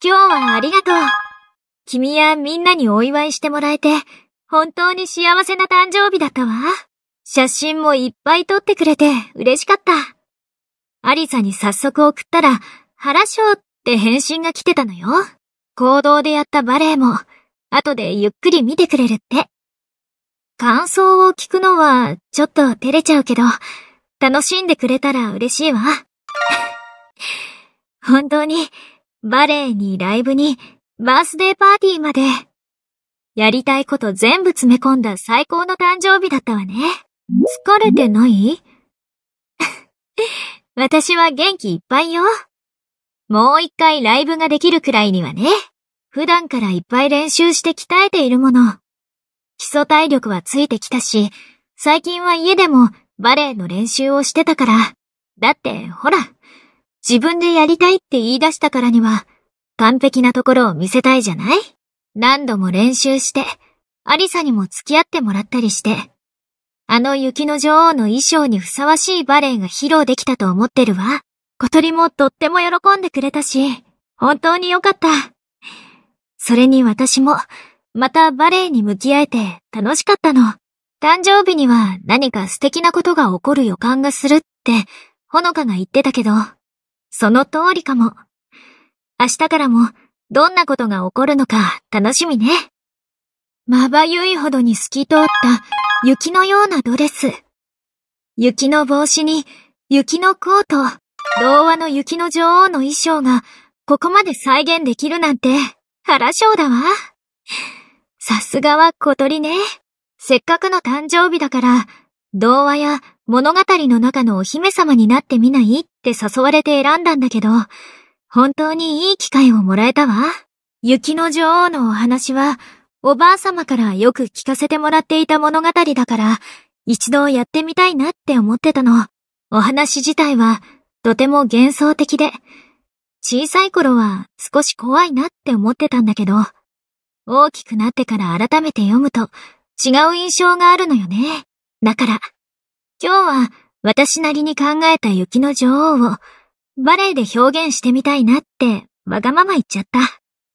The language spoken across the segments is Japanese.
今日はありがとう。君やみんなにお祝いしてもらえて、本当に幸せな誕生日だったわ。写真もいっぱい撮ってくれて嬉しかった。アリサに早速送ったら、ハラショーって返信が来てたのよ。行動でやったバレエも、後でゆっくり見てくれるって。感想を聞くのは、ちょっと照れちゃうけど、楽しんでくれたら嬉しいわ。本当に、バレエにライブに、バースデーパーティーまで。やりたいこと全部詰め込んだ最高の誕生日だったわね。疲れてない 私は元気いっぱいよ。もう一回ライブができるくらいにはね。普段からいっぱい練習して鍛えているもの。基礎体力はついてきたし、最近は家でもバレエの練習をしてたから。だって、ほら。自分でやりたいって言い出したからには、完璧なところを見せたいじゃない何度も練習して、アリサにも付き合ってもらったりして、あの雪の女王の衣装にふさわしいバレエが披露できたと思ってるわ。小鳥もとっても喜んでくれたし、本当に良かった。それに私も、またバレエに向き合えて楽しかったの。誕生日には何か素敵なことが起こる予感がするって、ほのかが言ってたけど、その通りかも。明日からもどんなことが起こるのか楽しみね。まばゆいほどに透き通った雪のようなドレス。雪の帽子に雪のコート、童話の雪の女王の衣装がここまで再現できるなんて原賞だわ。さすがは小鳥ね。せっかくの誕生日だから童話や物語の中のお姫様になってみないって誘われて選んだんだけど、本当にいい機会をもらえたわ。雪の女王のお話は、おばあ様からよく聞かせてもらっていた物語だから、一度やってみたいなって思ってたの。お話自体は、とても幻想的で、小さい頃は少し怖いなって思ってたんだけど、大きくなってから改めて読むと違う印象があるのよね。だから、今日は私なりに考えた雪の女王を、バレエで表現してみたいなって、わがまま言っちゃった。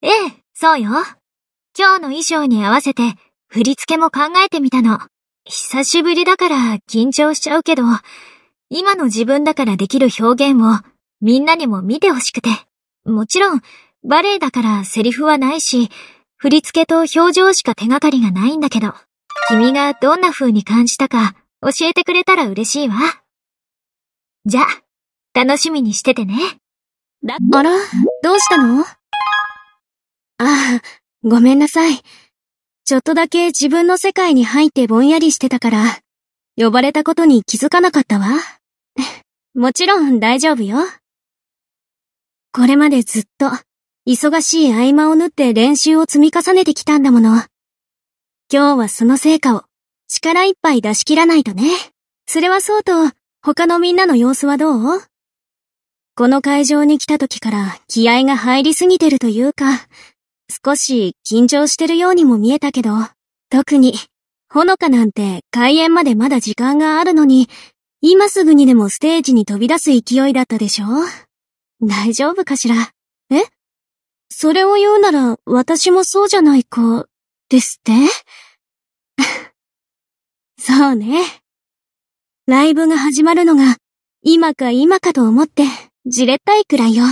ええ、そうよ。今日の衣装に合わせて、振り付けも考えてみたの。久しぶりだから緊張しちゃうけど、今の自分だからできる表現を、みんなにも見てほしくて。もちろん、バレエだからセリフはないし、振り付けと表情しか手がかりがないんだけど、君がどんな風に感じたか教えてくれたら嬉しいわ。じゃあ、楽しみにしててね。あらどうしたのああ、ごめんなさい。ちょっとだけ自分の世界に入ってぼんやりしてたから、呼ばれたことに気づかなかったわ。もちろん大丈夫よ。これまでずっと、忙しい合間を縫って練習を積み重ねてきたんだもの。今日はその成果を力いっぱい出し切らないとね。それはそうと、他のみんなの様子はどうこの会場に来た時から気合が入りすぎてるというか、少し緊張してるようにも見えたけど、特に、ほのかなんて開演までまだ時間があるのに、今すぐにでもステージに飛び出す勢いだったでしょ大丈夫かしらえそれを言うなら私もそうじゃないか、ですって そうね。ライブが始まるのが、今か今かと思って、じれったいくらいよ。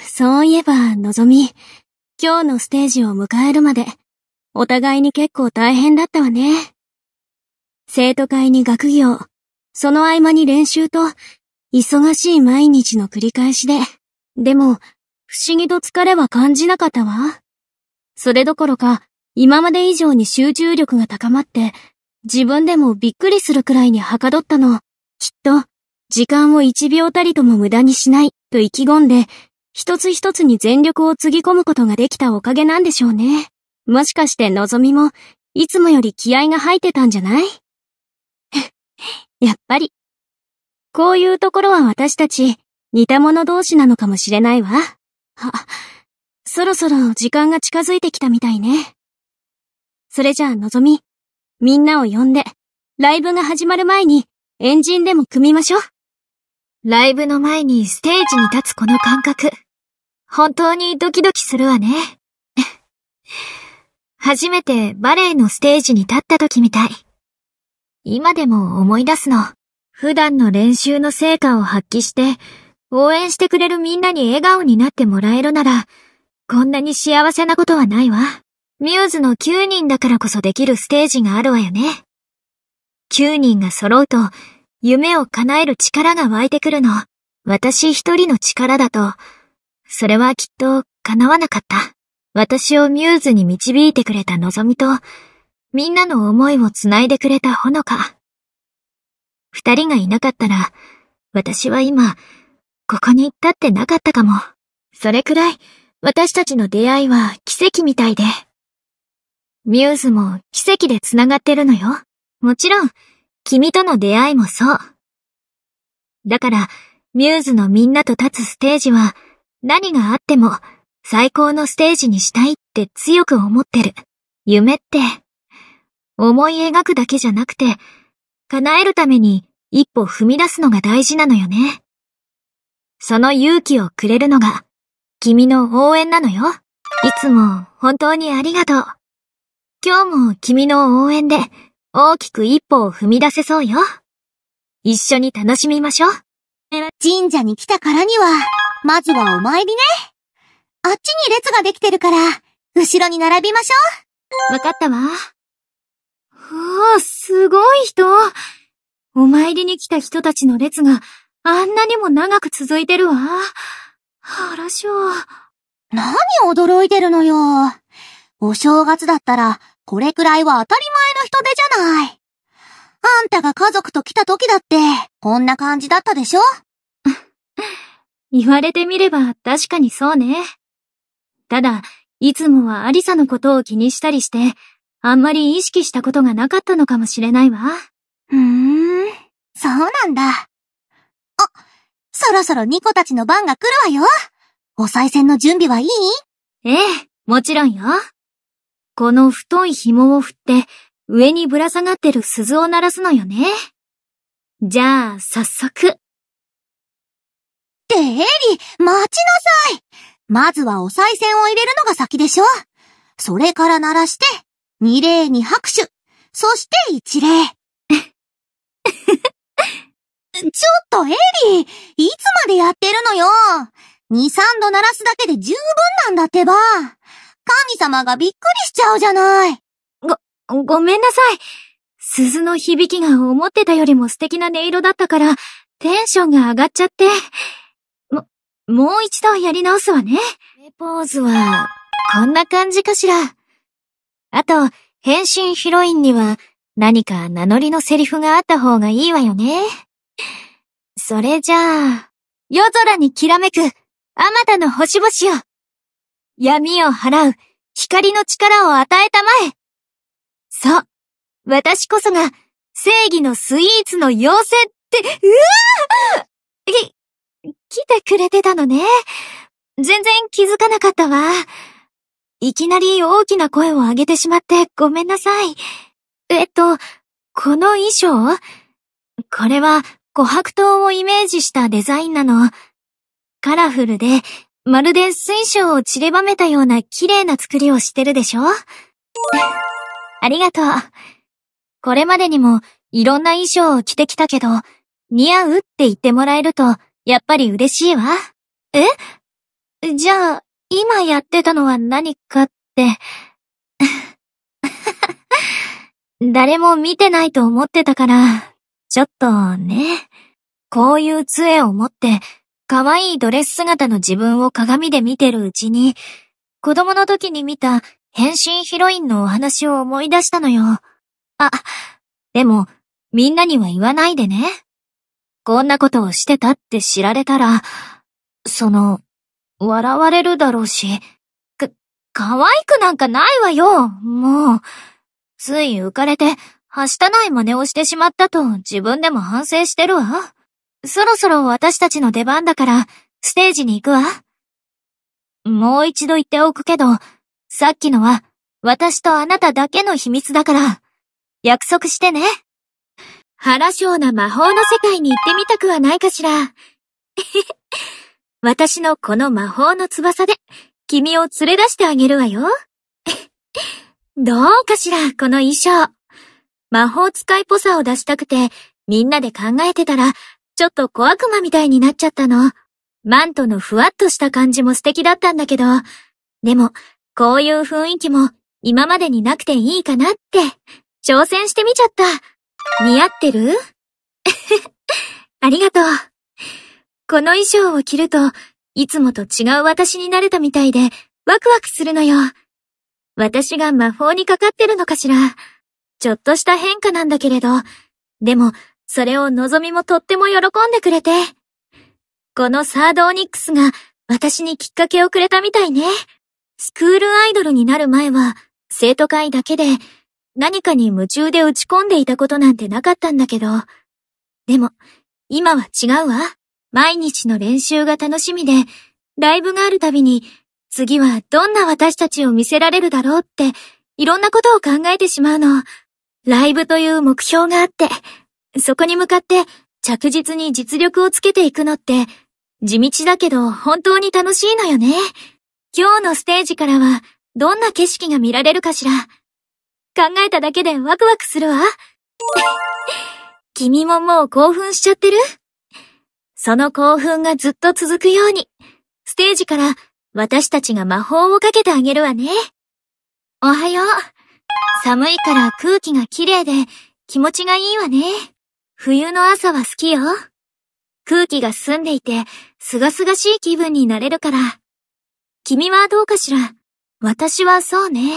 そういえば、のぞみ、今日のステージを迎えるまで、お互いに結構大変だったわね。生徒会に学業、その合間に練習と、忙しい毎日の繰り返しで、でも、不思議と疲れは感じなかったわ。それどころか、今まで以上に集中力が高まって、自分でもびっくりするくらいにはかどったの。きっと、時間を一秒たりとも無駄にしないと意気込んで、一つ一つに全力をつぎ込むことができたおかげなんでしょうね。もしかしてのぞみも、いつもより気合が入ってたんじゃない やっぱり。こういうところは私たち、似た者同士なのかもしれないわ。あ、そろそろ時間が近づいてきたみたいね。それじゃあ、のぞみ、みんなを呼んで、ライブが始まる前に、エンジンでも組みましょう。ライブの前にステージに立つこの感覚、本当にドキドキするわね。初めてバレエのステージに立った時みたい。今でも思い出すの。普段の練習の成果を発揮して、応援してくれるみんなに笑顔になってもらえるなら、こんなに幸せなことはないわ。ミューズの9人だからこそできるステージがあるわよね。9人が揃うと、夢を叶える力が湧いてくるの。私一人の力だと、それはきっと叶わなかった。私をミューズに導いてくれた望みと、みんなの思いを繋いでくれたほのか。二人がいなかったら、私は今、ここに行ったってなかったかも。それくらい、私たちの出会いは奇跡みたいで。ミューズも奇跡で繋がってるのよ。もちろん、君との出会いもそう。だから、ミューズのみんなと立つステージは、何があっても、最高のステージにしたいって強く思ってる。夢って、思い描くだけじゃなくて、叶えるために一歩踏み出すのが大事なのよね。その勇気をくれるのが、君の応援なのよ。いつも本当にありがとう。今日も君の応援で大きく一歩を踏み出せそうよ。一緒に楽しみましょう。神社に来たからには、まずはお参りね。あっちに列ができてるから、後ろに並びましょう。わかったわ。おお、すごい人。お参りに来た人たちの列があんなにも長く続いてるわ。あらしょう。何驚いてるのよ。お正月だったら、これくらいは当たり前の人手じゃない。あんたが家族と来た時だって、こんな感じだったでしょ 言われてみれば確かにそうね。ただ、いつもはアリサのことを気にしたりして、あんまり意識したことがなかったのかもしれないわ。ふーん、そうなんだ。あ、そろそろニコたちの番が来るわよ。お賽銭の準備はいいええ、もちろんよ。この太い紐を振って上にぶら下がってる鈴を鳴らすのよね。じゃあ、早速。ってエリ、待ちなさいまずはお賽銭を入れるのが先でしょそれから鳴らして、二礼に拍手、そして一礼。ちょっとエリー、いつまでやってるのよ。二三度鳴らすだけで十分なんだってば。神様がびっくりしちゃうじゃない。ご、ごめんなさい。鈴の響きが思ってたよりも素敵な音色だったから、テンションが上がっちゃって。も、もう一度やり直すわね。ポーズは、こんな感じかしら。あと、変身ヒロインには、何か名乗りのセリフがあった方がいいわよね。それじゃあ、夜空にきらめく、あまたの星々を。闇を払う、光の力を与えたまえ。そう、私こそが、正義のスイーツの妖精って、うわき、来てくれてたのね。全然気づかなかったわ。いきなり大きな声を上げてしまってごめんなさい。えっと、この衣装これは琥珀糖をイメージしたデザインなの。カラフルでまるで水晶を散りばめたような綺麗な作りをしてるでしょありがとう。これまでにもいろんな衣装を着てきたけど、似合うって言ってもらえると、やっぱり嬉しいわ。えじゃあ、今やってたのは何かって。誰も見てないと思ってたから、ちょっとね。こういう杖を持って可愛いドレス姿の自分を鏡で見てるうちに、子供の時に見た変身ヒロインのお話を思い出したのよ。あ、でも、みんなには言わないでね。こんなことをしてたって知られたら、その、笑われるだろうし、か、可愛くなんかないわよ、もう。つい浮かれて、はしたない真似をしてしまったと自分でも反省してるわ。そろそろ私たちの出番だから、ステージに行くわ。もう一度言っておくけど、さっきのは、私とあなただけの秘密だから、約束してね。原章な魔法の世界に行ってみたくはないかしら。私のこの魔法の翼で、君を連れ出してあげるわよ。どうかしら、この衣装。魔法使いっぽさを出したくて、みんなで考えてたら、ちょっと小悪魔みたいになっちゃったの。マントのふわっとした感じも素敵だったんだけど、でも、こういう雰囲気も今までになくていいかなって、挑戦してみちゃった。似合ってる ありがとう。この衣装を着ると、いつもと違う私になれたみたいで、ワクワクするのよ。私が魔法にかかってるのかしら。ちょっとした変化なんだけれど、でも、それをのぞみもとっても喜んでくれて。このサードオニックスが私にきっかけをくれたみたいね。スクールアイドルになる前は、生徒会だけで何かに夢中で打ち込んでいたことなんてなかったんだけど。でも、今は違うわ。毎日の練習が楽しみで、ライブがあるたびに、次はどんな私たちを見せられるだろうって、いろんなことを考えてしまうの。ライブという目標があって、そこに向かって着実に実力をつけていくのって、地道だけど本当に楽しいのよね。今日のステージからはどんな景色が見られるかしら。考えただけでワクワクするわ。君ももう興奮しちゃってるその興奮がずっと続くように、ステージから私たちが魔法をかけてあげるわね。おはよう。寒いから空気が綺麗で気持ちがいいわね。冬の朝は好きよ。空気が澄んでいて、すがすがしい気分になれるから。君はどうかしら私はそうね。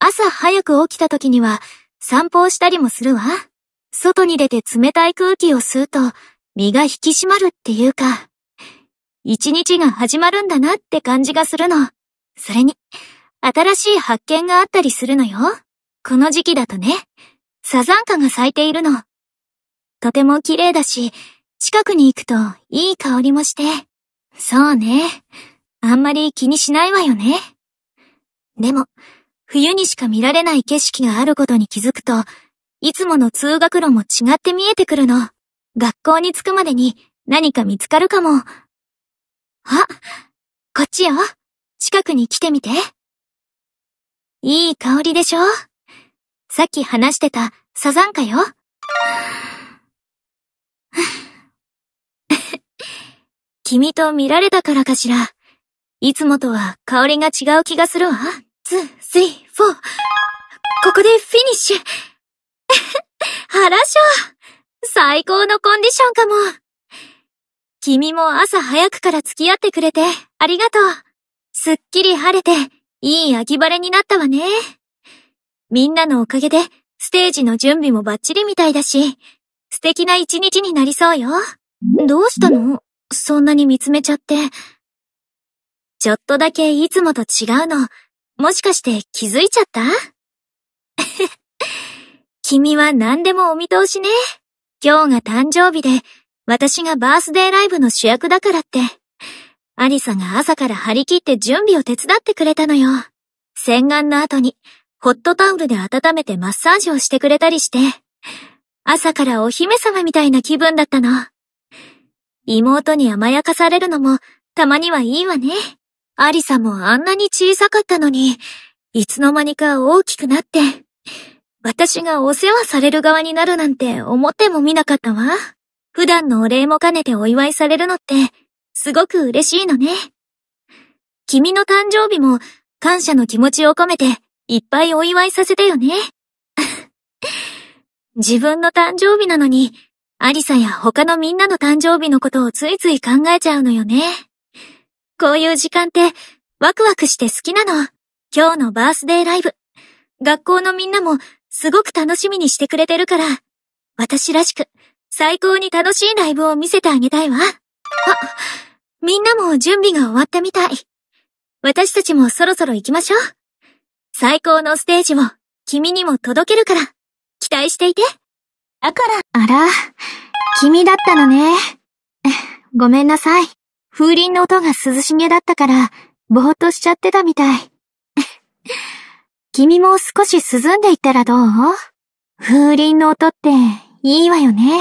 朝早く起きた時には散歩をしたりもするわ。外に出て冷たい空気を吸うと身が引き締まるっていうか、一日が始まるんだなって感じがするの。それに、新しい発見があったりするのよ。この時期だとね、サザンカが咲いているの。とても綺麗だし、近くに行くといい香りもして。そうね。あんまり気にしないわよね。でも、冬にしか見られない景色があることに気づくと、いつもの通学路も違って見えてくるの。学校に着くまでに何か見つかるかも。あ、こっちよ。近くに来てみて。いい香りでしょさっき話してたサザンカよ。君と見られたからかしら。いつもとは香りが違う気がするわ。ツー、スリー、フォー。ここでフィニッシュ。原 賞最高のコンディションかも。君も朝早くから付き合ってくれてありがとう。すっきり晴れていい秋晴れになったわね。みんなのおかげでステージの準備もバッチリみたいだし、素敵な一日になりそうよ。どうしたのそんなに見つめちゃって。ちょっとだけいつもと違うの、もしかして気づいちゃった 君は何でもお見通しね。今日が誕生日で、私がバースデーライブの主役だからって。アリサが朝から張り切って準備を手伝ってくれたのよ。洗顔の後に、ホットタオルで温めてマッサージをしてくれたりして、朝からお姫様みたいな気分だったの。妹に甘やかされるのも、たまにはいいわね。アリサもあんなに小さかったのに、いつの間にか大きくなって、私がお世話される側になるなんて思ってもみなかったわ。普段のお礼も兼ねてお祝いされるのって、すごく嬉しいのね。君の誕生日も感謝の気持ちを込めていっぱいお祝いさせてよね。自分の誕生日なのに、アリサや他のみんなの誕生日のことをついつい考えちゃうのよね。こういう時間ってワクワクして好きなの。今日のバースデーライブ。学校のみんなもすごく楽しみにしてくれてるから、私らしく最高に楽しいライブを見せてあげたいわ。あ、みんなも準備が終わったみたい。私たちもそろそろ行きましょう。最高のステージを君にも届けるから、期待していて。だから、あら、君だったのね。ごめんなさい。風鈴の音が涼しげだったから、ぼーっとしちゃってたみたい。君も少し涼んでいったらどう風鈴の音っていいわよね。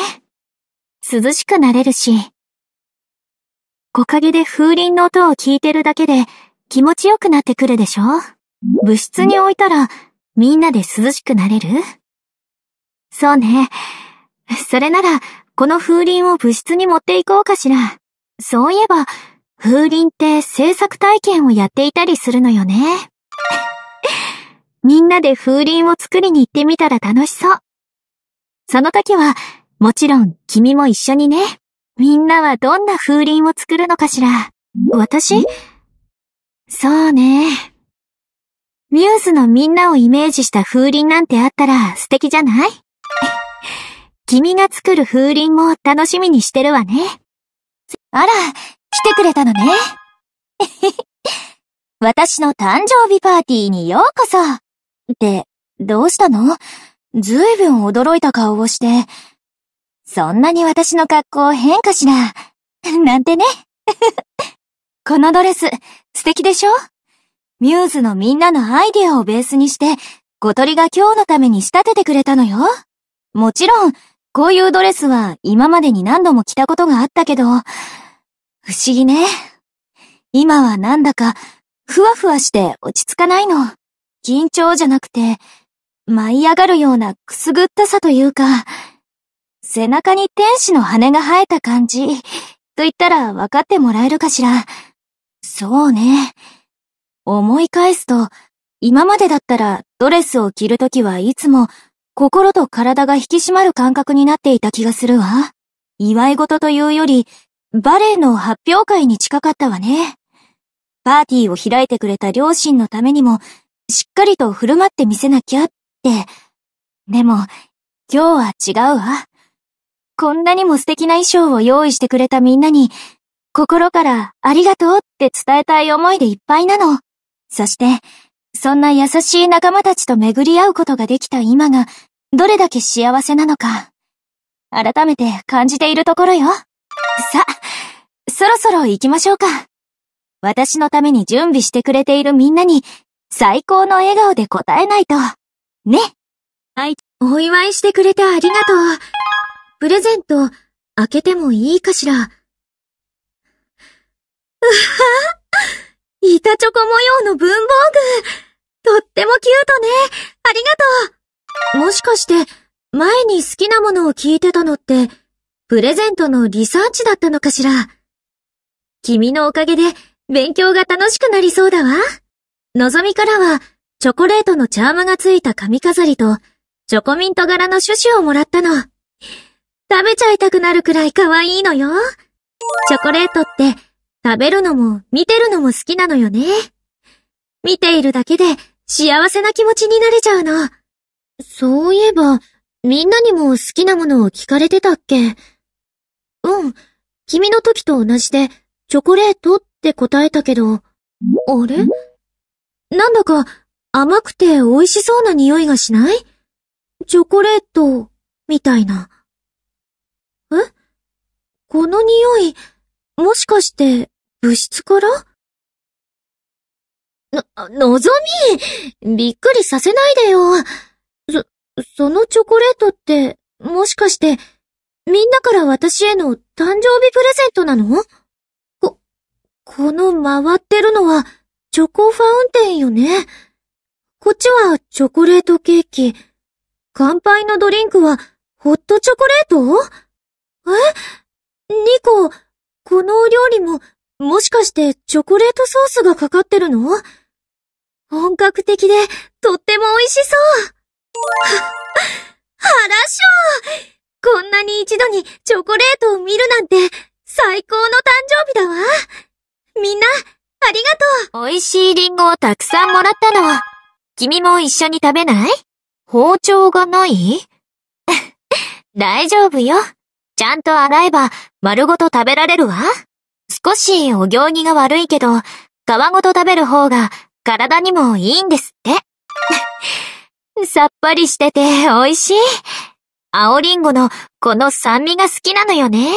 涼しくなれるし。木陰で風鈴の音を聞いてるだけで気持ちよくなってくるでしょ部室に置いたらみんなで涼しくなれるそうね。それなら、この風鈴を部室に持っていこうかしら。そういえば、風鈴って制作体験をやっていたりするのよね。みんなで風鈴を作りに行ってみたら楽しそう。その時は、もちろん君も一緒にね。みんなはどんな風鈴を作るのかしら。私そうね。ミューズのみんなをイメージした風鈴なんてあったら素敵じゃない君が作る風鈴も楽しみにしてるわね。あら、来てくれたのね。私の誕生日パーティーにようこそ。って、どうしたのずいぶん驚いた顔をして。そんなに私の格好変かしら。なんてね。このドレス、素敵でしょミューズのみんなのアイデアをベースにして、小鳥が今日のために仕立ててくれたのよ。もちろん、こういうドレスは今までに何度も着たことがあったけど、不思議ね。今はなんだか、ふわふわして落ち着かないの。緊張じゃなくて、舞い上がるようなくすぐったさというか、背中に天使の羽が生えた感じ、と言ったら分かってもらえるかしら。そうね。思い返すと、今までだったらドレスを着るときはいつも心と体が引き締まる感覚になっていた気がするわ。祝い事というより、バレエの発表会に近かったわね。パーティーを開いてくれた両親のためにも、しっかりと振る舞ってみせなきゃって。でも、今日は違うわ。こんなにも素敵な衣装を用意してくれたみんなに、心からありがとうって伝えたい思いでいっぱいなの。そして、そんな優しい仲間たちと巡り合うことができた今が、どれだけ幸せなのか、改めて感じているところよ。さ、そろそろ行きましょうか。私のために準備してくれているみんなに、最高の笑顔で応えないと。ね。はい。お祝いしてくれてありがとう。プレゼント、開けてもいいかしら。うは板チョコ模様の文房具。とってもキュートね。ありがとう。もしかして、前に好きなものを聞いてたのって、プレゼントのリサーチだったのかしら。君のおかげで、勉強が楽しくなりそうだわ。のぞみからは、チョコレートのチャームがついた髪飾りと、チョコミント柄のシュシュをもらったの。食べちゃいたくなるくらい可愛いのよ。チョコレートって、食べるのも見てるのも好きなのよね。見ているだけで幸せな気持ちになれちゃうの。そういえば、みんなにも好きなものを聞かれてたっけうん。君の時と同じで、チョコレートって答えたけど、あれなんだか甘くて美味しそうな匂いがしないチョコレート、みたいな。えこの匂い、もしかして、部室からの、のぞみびっくりさせないでよ。そ、そのチョコレートって、もしかして、みんなから私への誕生日プレゼントなのこ、この回ってるのは、チョコファウンテンよね。こっちはチョコレートケーキ。乾杯のドリンクは、ホットチョコレートえニコ、このお料理ももしかしてチョコレートソースがかかってるの本格的でとっても美味しそう。は、はらしょこんなに一度にチョコレートを見るなんて最高の誕生日だわ。みんな、ありがとう。美味しいリンゴをたくさんもらったの。君も一緒に食べない包丁がない 大丈夫よ。ちゃんと洗えば丸ごと食べられるわ。少しお行儀が悪いけど、皮ごと食べる方が体にもいいんですって。さっぱりしてて美味しい。青りんごのこの酸味が好きなのよね。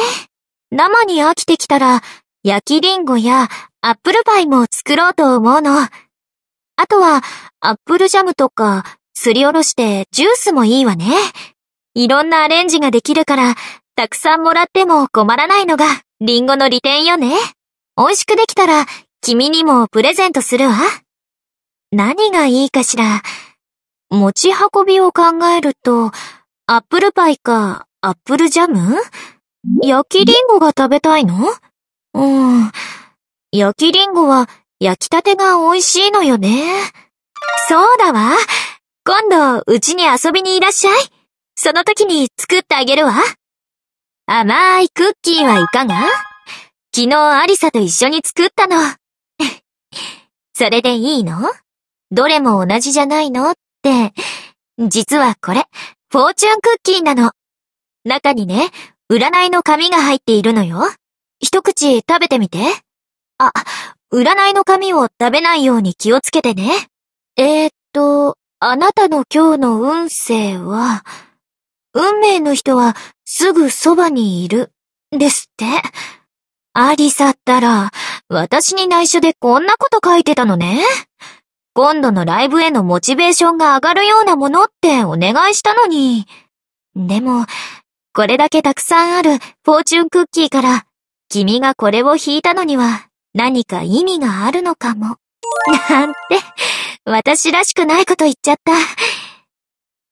生に飽きてきたら、焼きりんごやアップルパイも作ろうと思うの。あとは、アップルジャムとか、すりおろしてジュースもいいわね。いろんなアレンジができるから、たくさんもらっても困らないのがリンゴの利点よね。美味しくできたら、君にもプレゼントするわ。何がいいかしら。持ち運びを考えると、アップルパイか、アップルジャム焼きリンゴが食べたいのうん。焼きリンゴは焼きたてが美味しいのよね。そうだわ。今度、うちに遊びにいらっしゃい。その時に作ってあげるわ。甘いクッキーはいかが昨日アリサと一緒に作ったの。それでいいのどれも同じじゃないのって、実はこれ、フォーチュンクッキーなの。中にね、占いの紙が入っているのよ。一口食べてみて。あ、占いの紙を食べないように気をつけてね。えー、っと、あなたの今日の運勢は、運命の人はすぐそばにいる、ですって。アリサったら、私に内緒でこんなこと書いてたのね。今度のライブへのモチベーションが上がるようなものってお願いしたのに。でも、これだけたくさんあるフォーチュンクッキーから、君がこれを引いたのには何か意味があるのかも。なんて、私らしくないこと言っちゃった。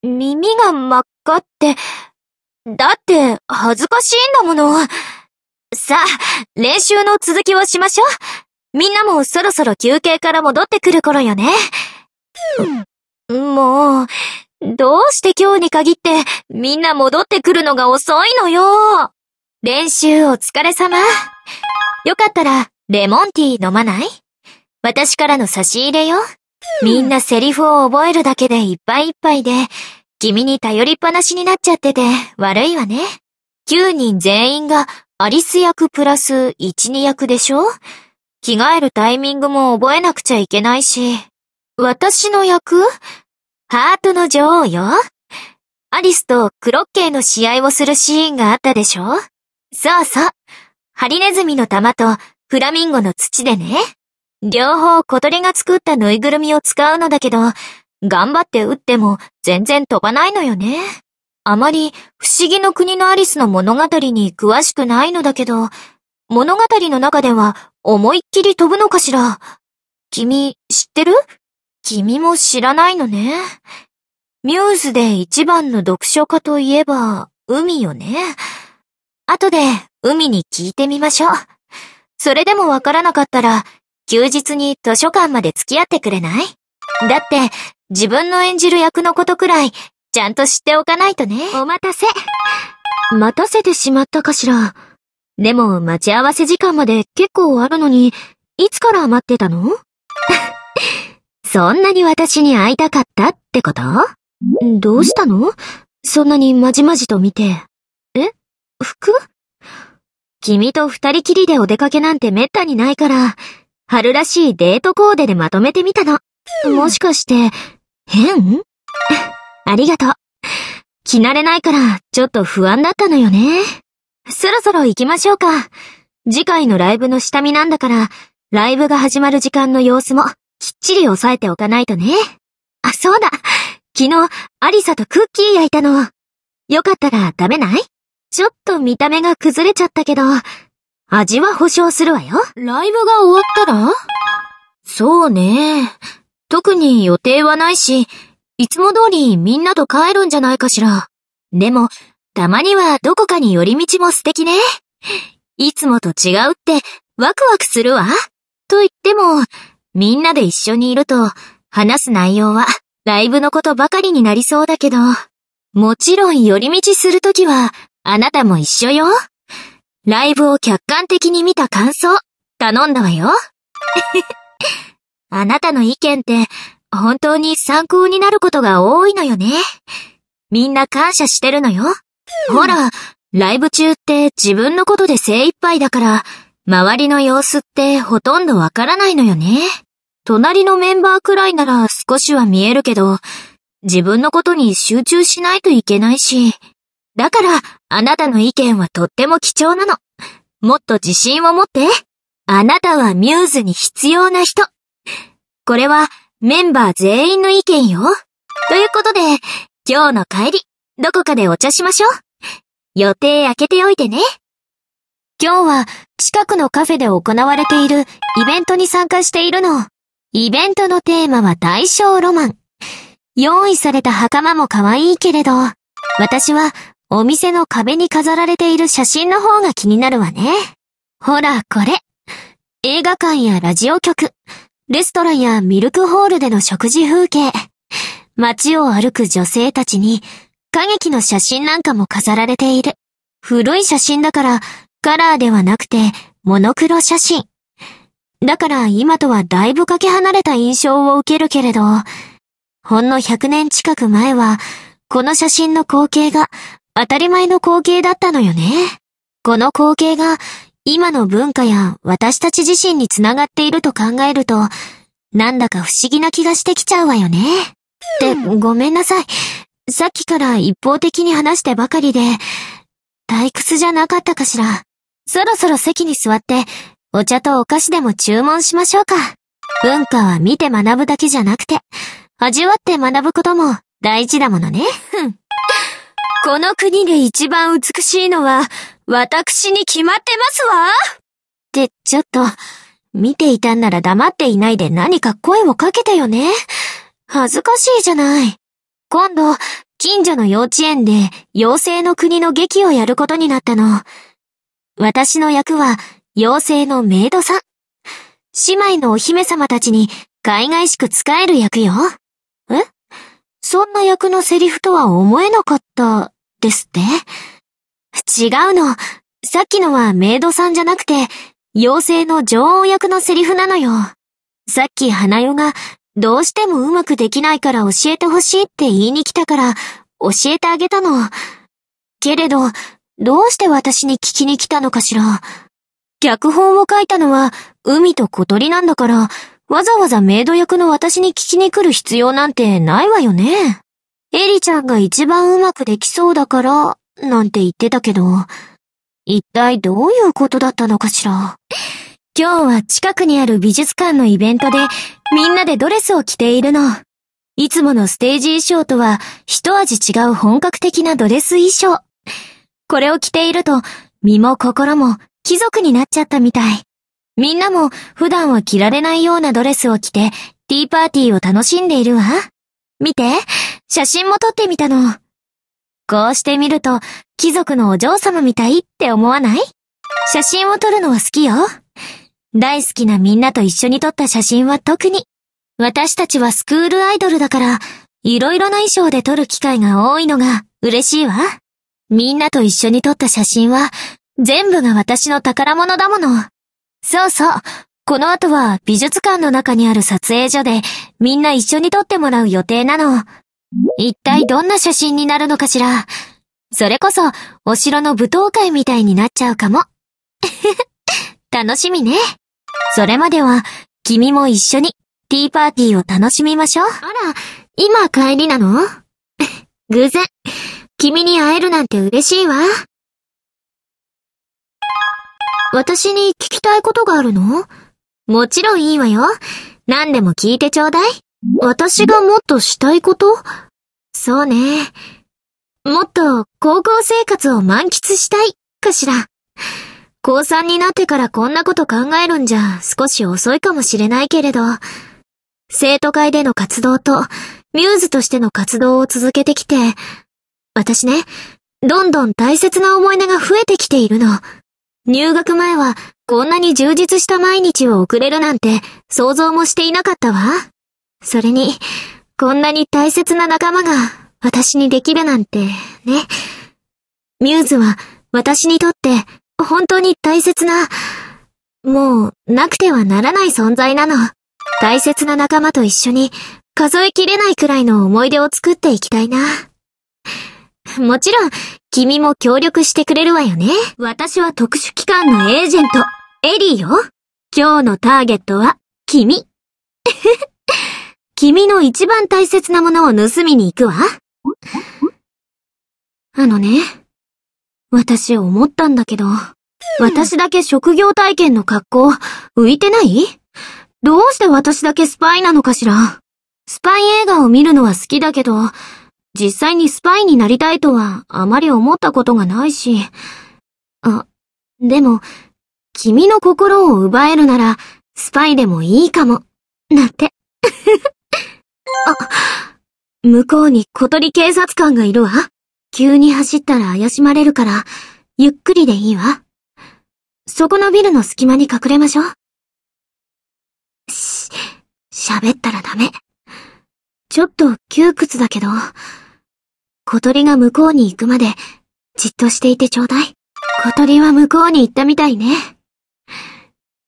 耳が真っ赤って、だって、恥ずかしいんだもの。さあ、練習の続きをしましょう。みんなもそろそろ休憩から戻ってくる頃よね。もう、どうして今日に限ってみんな戻ってくるのが遅いのよ。練習お疲れ様。よかったら、レモンティー飲まない私からの差し入れよ。みんなセリフを覚えるだけでいっぱいいっぱいで、君に頼りっぱなしになっちゃってて悪いわね。9人全員がアリス役プラス1、2役でしょ着替えるタイミングも覚えなくちゃいけないし。私の役ハートの女王よ。アリスとクロッケーの試合をするシーンがあったでしょそうそう。ハリネズミの玉とフラミンゴの土でね。両方小鳥が作ったぬいぐるみを使うのだけど、頑張って打っても全然飛ばないのよね。あまり不思議の国のアリスの物語に詳しくないのだけど、物語の中では思いっきり飛ぶのかしら。君知ってる君も知らないのね。ミューズで一番の読書家といえば海よね。後で海に聞いてみましょう。それでもわからなかったら休日に図書館まで付き合ってくれないだって、自分の演じる役のことくらい、ちゃんと知っておかないとね。お待たせ。待たせてしまったかしら。でも、待ち合わせ時間まで結構あるのに、いつから待ってたの そんなに私に会いたかったってことどうしたのそんなにまじまじと見て。え服君と二人きりでお出かけなんて滅多にないから、春らしいデートコーデでまとめてみたの。もしかして、変 ありがとう。着慣れないから、ちょっと不安だったのよね。そろそろ行きましょうか。次回のライブの下見なんだから、ライブが始まる時間の様子も、きっちり押さえておかないとね。あ、そうだ。昨日、アリサとクッキー焼いたの。よかったら食べないちょっと見た目が崩れちゃったけど、味は保証するわよ。ライブが終わったらそうね。特に予定はないし、いつも通りみんなと帰るんじゃないかしら。でも、たまにはどこかに寄り道も素敵ね。いつもと違うってワクワクするわ。と言っても、みんなで一緒にいると、話す内容はライブのことばかりになりそうだけど、もちろん寄り道するときは、あなたも一緒よ。ライブを客観的に見た感想、頼んだわよ。あなたの意見って、本当に参考になることが多いのよね。みんな感謝してるのよ。ほら、ライブ中って自分のことで精一杯だから、周りの様子ってほとんどわからないのよね。隣のメンバーくらいなら少しは見えるけど、自分のことに集中しないといけないし。だから、あなたの意見はとっても貴重なの。もっと自信を持って。あなたはミューズに必要な人。これはメンバー全員の意見よ。ということで、今日の帰り、どこかでお茶しましょう。予定開けておいてね。今日は近くのカフェで行われているイベントに参加しているの。イベントのテーマは大正ロマン。用意された袴も可愛いけれど、私はお店の壁に飾られている写真の方が気になるわね。ほら、これ。映画館やラジオ局、レストランやミルクホールでの食事風景、街を歩く女性たちに歌劇の写真なんかも飾られている。古い写真だからカラーではなくてモノクロ写真。だから今とはだいぶかけ離れた印象を受けるけれど、ほんの100年近く前は、この写真の光景が当たり前の光景だったのよね。この光景が今の文化や私たち自身につながっていると考えると、なんだか不思議な気がしてきちゃうわよね。って、ごめんなさい。さっきから一方的に話してばかりで、退屈じゃなかったかしら。そろそろ席に座って、お茶とお菓子でも注文しましょうか。文化は見て学ぶだけじゃなくて、味わって学ぶことも大事だものね。この国で一番美しいのは、私に決まってますわって、ちょっと、見ていたんなら黙っていないで何か声をかけてよね。恥ずかしいじゃない。今度、近所の幼稚園で妖精の国の劇をやることになったの。私の役は妖精のメイドさん。姉妹のお姫様たちに海外しく仕える役よ。えそんな役のセリフとは思えなかった、ですって違うの。さっきのはメイドさんじゃなくて、妖精の女王役のセリフなのよ。さっき花代が、どうしてもうまくできないから教えてほしいって言いに来たから、教えてあげたの。けれど、どうして私に聞きに来たのかしら。脚本を書いたのは、海と小鳥なんだから、わざわざメイド役の私に聞きに来る必要なんてないわよね。エリちゃんが一番うまくできそうだから、なんて言ってたけど、一体どういうことだったのかしら。今日は近くにある美術館のイベントで、みんなでドレスを着ているの。いつものステージ衣装とは一味違う本格的なドレス衣装。これを着ていると、身も心も貴族になっちゃったみたい。みんなも普段は着られないようなドレスを着て、ティーパーティーを楽しんでいるわ。見て、写真も撮ってみたの。こうして見ると、貴族のお嬢様みたいって思わない写真を撮るのは好きよ。大好きなみんなと一緒に撮った写真は特に。私たちはスクールアイドルだから、いろいろな衣装で撮る機会が多いのが嬉しいわ。みんなと一緒に撮った写真は、全部が私の宝物だもの。そうそう。この後は美術館の中にある撮影所でみんな一緒に撮ってもらう予定なの。一体どんな写真になるのかしら。それこそ、お城の舞踏会みたいになっちゃうかも。楽しみね。それまでは、君も一緒にティーパーティーを楽しみましょう。あら、今帰りなの 偶然、君に会えるなんて嬉しいわ。私に聞きたいことがあるのもちろんいいわよ。何でも聞いてちょうだい。私がもっとしたいことそうね。もっと高校生活を満喫したいかしら。高3になってからこんなこと考えるんじゃ少し遅いかもしれないけれど、生徒会での活動とミューズとしての活動を続けてきて、私ね、どんどん大切な思い出が増えてきているの。入学前はこんなに充実した毎日を送れるなんて想像もしていなかったわ。それに、こんなに大切な仲間が私にできるなんて、ね。ミューズは私にとって本当に大切な、もうなくてはならない存在なの。大切な仲間と一緒に数えきれないくらいの思い出を作っていきたいな。もちろん、君も協力してくれるわよね。私は特殊機関のエージェント、エリーよ。今日のターゲットは、君。君の一番大切なものを盗みに行くわ。あのね、私思ったんだけど、私だけ職業体験の格好、浮いてないどうして私だけスパイなのかしらスパイ映画を見るのは好きだけど、実際にスパイになりたいとはあまり思ったことがないし。あ、でも、君の心を奪えるなら、スパイでもいいかも。なって。あ、向こうに小鳥警察官がいるわ。急に走ったら怪しまれるから、ゆっくりでいいわ。そこのビルの隙間に隠れましょう。し、喋ったらダメ。ちょっと窮屈だけど、小鳥が向こうに行くまで、じっとしていてちょうだい。小鳥は向こうに行ったみたいね。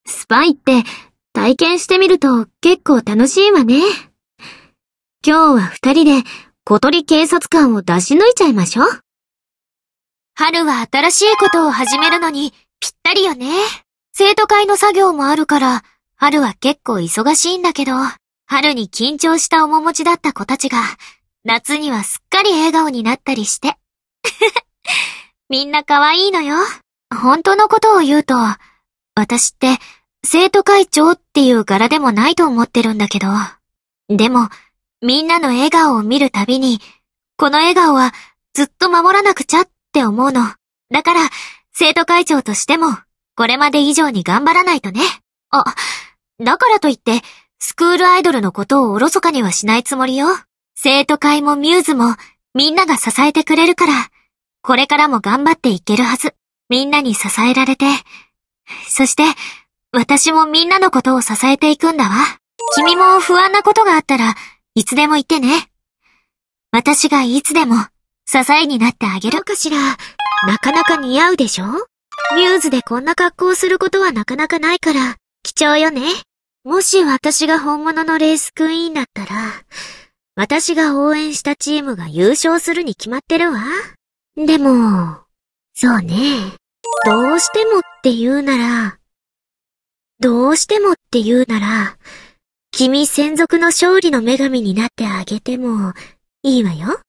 スパイって、体験してみると結構楽しいわね。今日は二人で小鳥警察官を出し抜いちゃいましょう。春は新しいことを始めるのにぴったりよね。生徒会の作業もあるから、春は結構忙しいんだけど、春に緊張した面持ちだった子たちが、夏にはすっかり笑顔になったりして。みんな可愛いのよ。本当のことを言うと、私って、生徒会長っていう柄でもないと思ってるんだけど。でも、みんなの笑顔を見るたびに、この笑顔はずっと守らなくちゃって思うの。だから、生徒会長としても、これまで以上に頑張らないとね。あ、だからといって、スクールアイドルのことをおろそかにはしないつもりよ。生徒会もミューズも、みんなが支えてくれるから、これからも頑張っていけるはず。みんなに支えられて、そして、私もみんなのことを支えていくんだわ。君も不安なことがあったら、いつでも言ってね。私がいつでも支えになってあげるかしら。なかなか似合うでしょミューズでこんな格好をすることはなかなかないから、貴重よね。もし私が本物のレースクイーンだったら、私が応援したチームが優勝するに決まってるわ。でも、そうね。どうしてもって言うなら、どうしてもって言うなら、君専属の勝利の女神になってあげてもいいわよ。